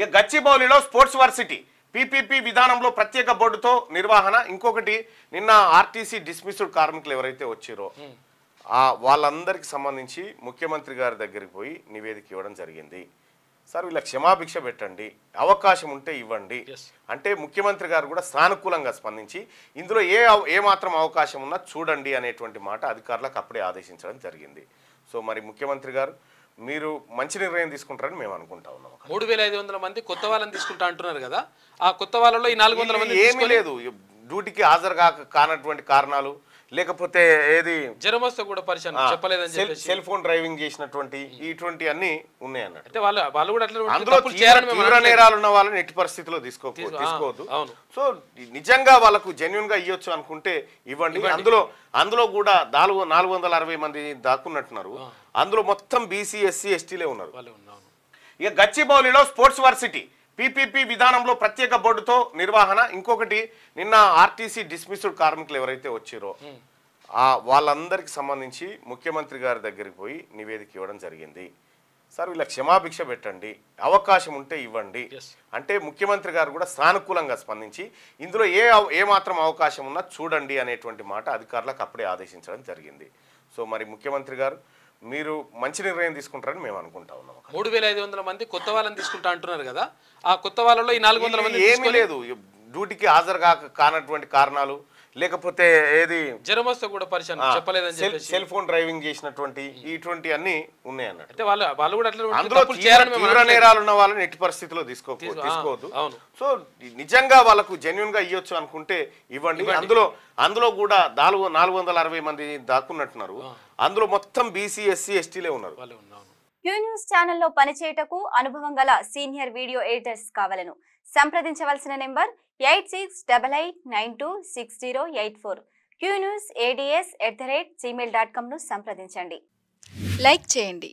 ఇక గచ్చిబౌలిలో sports varsity PPP విధానంలో ప్రత్యేక బోర్డుతో నిర్వహణ ఇంకొకటి నిన్న ఆర్టీసీ డిస్మిస్డ్ కార్మికులు ఎవరైతే వచ్చారో వాళ్ళందరికి సంబంధించి ముఖ్యమంత్రి గారి దగ్గరికి పోయి నివేదిక ఇవ్వడం జరిగింది సార్ వీళ్ళ క్షమాభిక్ష పెట్టండి అవకాశం ఉంటే ఇవ్వండి అంటే ముఖ్యమంత్రి గారు కూడా సానుకూలంగా స్పందించి ఇందులో ఏ ఏ మాత్రం అవకాశం ఉన్నా చూడండి అనేటువంటి మాట అధికారులకు అప్పుడే ఆదేశించడం జరిగింది సో మరి ముఖ్యమంత్రి గారు మీరు మంచి నిర్ణయం తీసుకుంటారని మేము అనుకుంటా ఉన్నాం మూడు వేల ఐదు వందల మంది కొత్త వాళ్ళని తీసుకుంటా అంటున్నారు కదా ఆ కొత్త వాళ్ళలో ఈ నాలుగు వందల మంది ఏమీ లేదు డ్యూటీకి హాజరు కాక కానటువంటి కారణాలు లేకపోతే ఏది జ్వరం వస్తే కూడా పరిచయం చెప్పలేదని చెప్పి సెల్ ఫోన్ డ్రైవింగ్ చేసినటువంటి ఇటువంటి అన్ని ఉన్నాయి అన్నట్టు వాళ్ళు కూడా అందులో నేరాలు ఉన్న వాళ్ళని ఎట్టి పరిస్థితిలో తీసుకోవద్దు సో నిజంగా వాళ్ళకు జెన్యున్ గా ఇవ్వచ్చు అనుకుంటే ఇవ్వండి అందులో అందులో కూడా నాలుగు నాలుగు వందల అరవై మంది దాక్కున్నట్టున్నారు అందులో మొత్తం బీసీ ఎస్సీ ఎస్టీలే ఉన్నారు ఇక గచ్చిబౌలిలో స్పోర్ట్స్ వర్సిటీ పీపీపీ విధానంలో ప్రత్యేక బోర్డుతో నిర్వహణ ఇంకొకటి నిన్న ఆర్టీసీ డిస్మిస్డ్ కార్మికులు ఎవరైతే వచ్చారో ఆ వాళ్ళందరికి సంబంధించి ముఖ్యమంత్రి గారి దగ్గరికి పోయి నివేదిక ఇవ్వడం జరిగింది సార్ వీళ్ళ క్షమాభిక్ష పెట్టండి అవకాశం ఉంటే ఇవ్వండి అంటే ముఖ్యమంత్రి గారు కూడా సానుకూలంగా స్పందించి ఇందులో ఏ ఏ మాత్రం అవకాశం ఉన్నా చూడండి అనేటువంటి మాట అధికారులకు అప్పుడే ఆదేశించడం జరిగింది సో మరి ముఖ్యమంత్రి గారు మీరు మంచి నిర్ణయం తీసుకుంటారని మేము అనుకుంటా ఉన్నాం మూడు వేల ఐదు వందల మంది కొత్త వాళ్ళని తీసుకుంటా అంటున్నారు కదా ఆ కొత్త వాళ్ళలో ఈ నాలుగు వందల మంది ఏమీ లేదు డ్యూటీకి హాజరు కానటువంటి కారణాలు లేకపోతే ఏది జ్వరం కూడా పరిచయం చెప్పలేదని చెప్పి సెల్ ఫోన్ డ్రైవింగ్ చేసినటువంటి ఇటువంటి అన్ని ఉన్నాయి అన్నట్టు అంటే వాళ్ళు వాళ్ళు కూడా అట్లా అందులో తీవ్ర నేరాలు ఉన్న వాళ్ళని ఎట్టి పరిస్థితిలో తీసుకో తీసుకోవద్దు సో నిజంగా వాళ్ళకు జెన్యున్ గా ఇవ్వచ్చు అనుకుంటే ఇవ్వండి అందులో అందులో కూడా నాలుగు నాలుగు వందల అరవై మంది దాక్కున్నట్టున్నారు అందులో మొత్తం బీసీ ఎస్సీ ఎస్టీలే ఉన్నారు యూ న్యూస్ ఛానల్లో పనిచేయటకు అనుభవం గల సీనియర్ వీడియో ఎడిటర్స్ కావాలను సంప్రదించవలసిన number eight six double eight nine two six zero eight four Q news ADS at the rate Gmail dot కామ్ను సంప్రదించండి లైక్ చేయండి